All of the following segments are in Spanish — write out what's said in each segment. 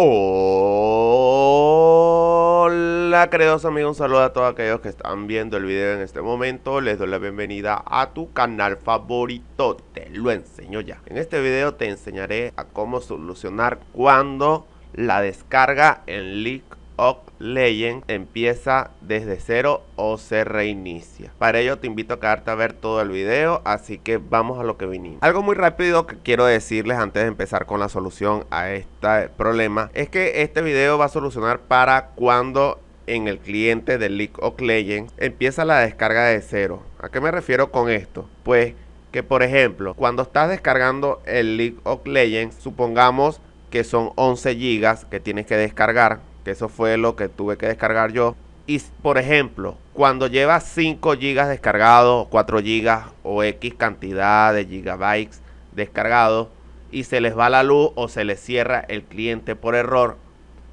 Hola queridos amigos, un saludo a todos aquellos que están viendo el video en este momento Les doy la bienvenida a tu canal favorito, te lo enseño ya En este video te enseñaré a cómo solucionar cuando la descarga en leak of Legend empieza desde cero o se reinicia. Para ello te invito a quedarte a ver todo el video, así que vamos a lo que vinimos. Algo muy rápido que quiero decirles antes de empezar con la solución a este problema es que este video va a solucionar para cuando en el cliente de League of Legends empieza la descarga de cero. ¿A qué me refiero con esto? Pues que por ejemplo, cuando estás descargando el League of Legends, supongamos que son 11 gigas que tienes que descargar eso fue lo que tuve que descargar yo. Y por ejemplo, cuando llevas 5 GB descargado, 4 GB o X cantidad de gigabytes descargado y se les va la luz o se les cierra el cliente por error,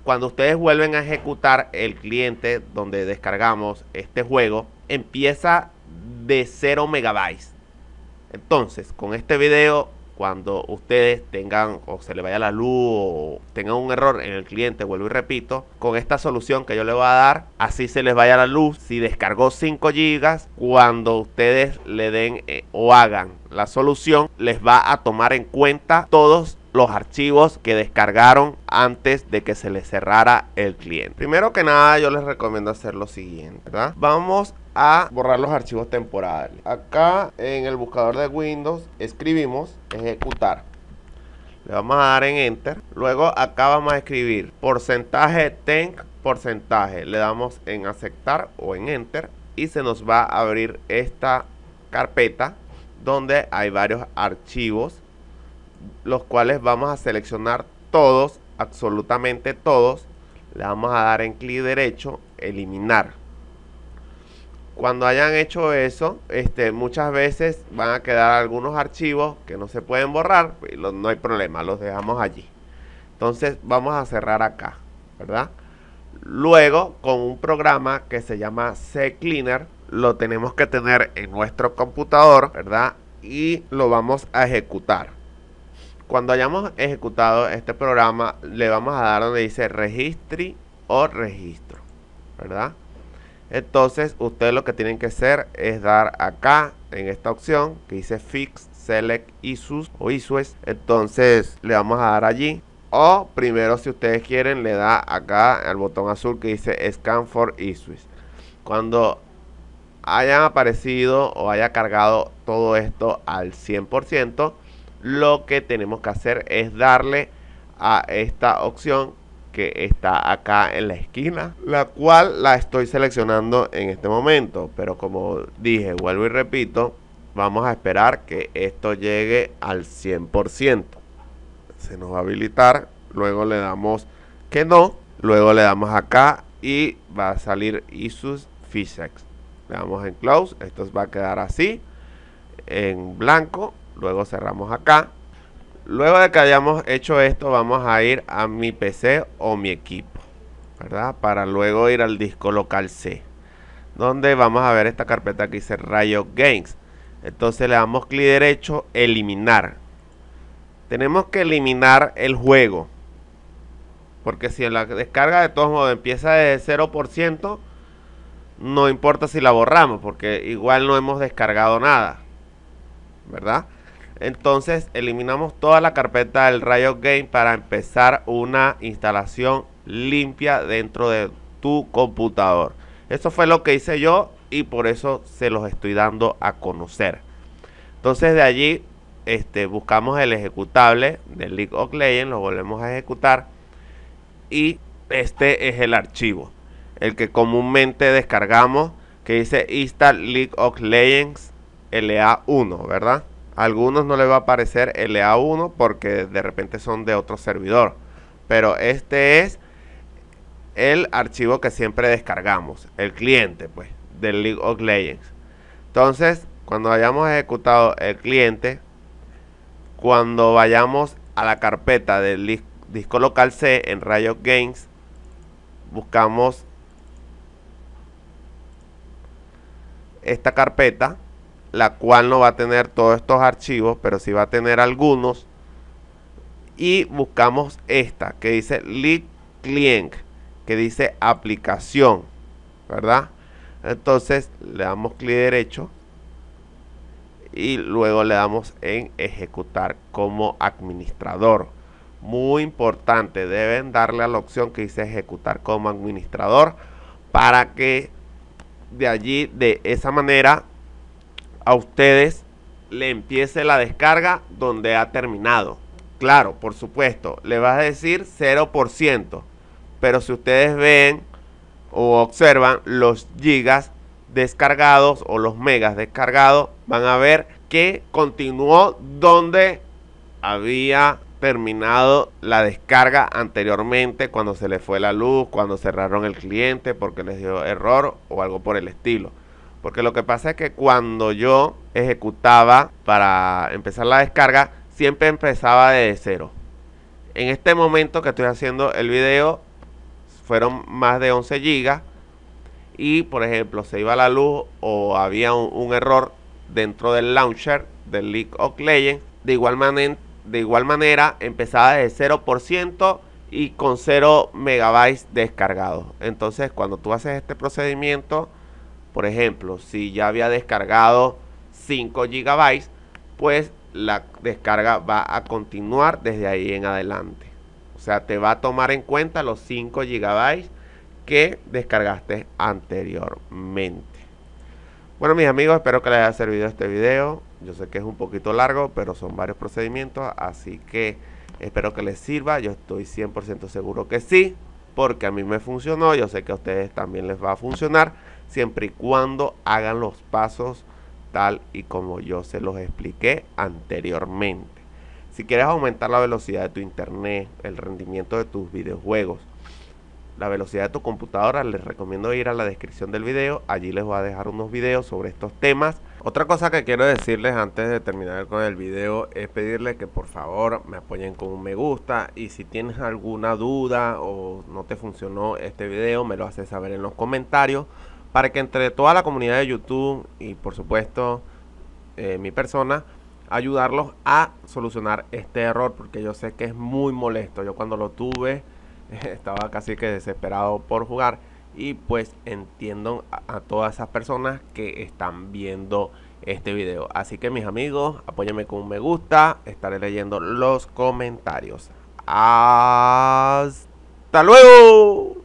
cuando ustedes vuelven a ejecutar el cliente donde descargamos este juego, empieza de 0 megabytes. Entonces, con este video cuando ustedes tengan o se le vaya la luz o tengan un error en el cliente, vuelvo y repito, con esta solución que yo le voy a dar, así se les vaya la luz, si descargó 5 GB, cuando ustedes le den eh, o hagan la solución, les va a tomar en cuenta todos los archivos que descargaron antes de que se les cerrara el cliente. Primero que nada, yo les recomiendo hacer lo siguiente, Vamos a borrar los archivos temporales. Acá en el buscador de Windows escribimos ejecutar. Le vamos a dar en Enter. Luego acá vamos a escribir porcentaje ten porcentaje. Le damos en aceptar o en Enter y se nos va a abrir esta carpeta donde hay varios archivos los cuales vamos a seleccionar todos, absolutamente todos. Le vamos a dar en clic derecho, eliminar. Cuando hayan hecho eso, este, muchas veces van a quedar algunos archivos que no se pueden borrar, no hay problema, los dejamos allí. Entonces vamos a cerrar acá, ¿verdad? Luego, con un programa que se llama CCleaner, lo tenemos que tener en nuestro computador, ¿verdad? Y lo vamos a ejecutar. Cuando hayamos ejecutado este programa, le vamos a dar donde dice Registry o registro, ¿verdad? Entonces, ustedes lo que tienen que hacer es dar acá en esta opción que dice Fix, Select Issues o Issues. Entonces, le vamos a dar allí. O primero, si ustedes quieren, le da acá al botón azul que dice Scan for Issues. Cuando hayan aparecido o haya cargado todo esto al 100%, lo que tenemos que hacer es darle a esta opción que está acá en la esquina, la cual la estoy seleccionando en este momento, pero como dije, vuelvo y repito, vamos a esperar que esto llegue al 100%. Se nos va a habilitar, luego le damos que no, luego le damos acá y va a salir Isus Physics. Le damos en close, esto va a quedar así, en blanco, luego cerramos acá luego de que hayamos hecho esto vamos a ir a mi pc o mi equipo verdad para luego ir al disco local c donde vamos a ver esta carpeta que dice rayo Games entonces le damos clic derecho eliminar tenemos que eliminar el juego porque si la descarga de todos modos empieza de 0% no importa si la borramos porque igual no hemos descargado nada ¿verdad? Entonces eliminamos toda la carpeta del rayo Game para empezar una instalación limpia dentro de tu computador. Eso fue lo que hice yo y por eso se los estoy dando a conocer. Entonces de allí este, buscamos el ejecutable del League of Legends, lo volvemos a ejecutar y este es el archivo, el que comúnmente descargamos que dice install League of Legends LA1, ¿verdad? algunos no les va a aparecer LA1 e porque de repente son de otro servidor. Pero este es el archivo que siempre descargamos, el cliente, pues, del League of Legends. Entonces, cuando hayamos ejecutado el cliente, cuando vayamos a la carpeta del disco local C en Riot Games, buscamos esta carpeta la cual no va a tener todos estos archivos, pero sí va a tener algunos. Y buscamos esta que dice lead client, que dice aplicación, ¿verdad? Entonces le damos clic derecho y luego le damos en ejecutar como administrador. Muy importante, deben darle a la opción que dice ejecutar como administrador para que de allí de esa manera a ustedes le empiece la descarga donde ha terminado. Claro, por supuesto, le vas a decir 0%, pero si ustedes ven o observan los gigas descargados o los megas descargados, van a ver que continuó donde había terminado la descarga anteriormente cuando se le fue la luz, cuando cerraron el cliente porque les dio error o algo por el estilo. Porque lo que pasa es que cuando yo ejecutaba para empezar la descarga, siempre empezaba de cero. En este momento que estoy haciendo el video, fueron más de 11 gigas. Y por ejemplo, se iba la luz o había un, error dentro del launcher del League of Legends. De igual, manera, de igual manera, empezaba desde 0% y con 0 megabytes descargados. Entonces, cuando tú haces este procedimiento, por ejemplo, si ya había descargado 5 GB, pues la descarga va a continuar desde ahí en adelante. O sea, te va a tomar en cuenta los 5 GB que descargaste anteriormente. Bueno mis amigos, espero que les haya servido este video. Yo sé que es un poquito largo, pero son varios procedimientos, así que espero que les sirva. Yo estoy 100% seguro que sí, porque a mí me funcionó. Yo sé que a ustedes también les va a funcionar siempre y cuando hagan los pasos tal y como yo se los expliqué anteriormente. Si quieres aumentar la velocidad de tu internet, el rendimiento de tus videojuegos, la velocidad de tu computadora, les recomiendo ir a la descripción del video. Allí les voy a dejar unos videos sobre estos temas. Otra cosa que quiero decirles antes de terminar con el video es pedirles que por favor me apoyen con un me gusta y si tienes alguna duda o no te funcionó este video me lo haces saber en los comentarios para que entre toda la comunidad de YouTube y por supuesto eh, mi persona, ayudarlos a solucionar este error, porque yo sé que es muy molesto. Yo cuando lo tuve estaba casi que desesperado por jugar y pues entiendo a, todas esas personas que están viendo este video. Así que mis amigos, apóyenme con un me gusta, estaré leyendo los comentarios. Hasta luego.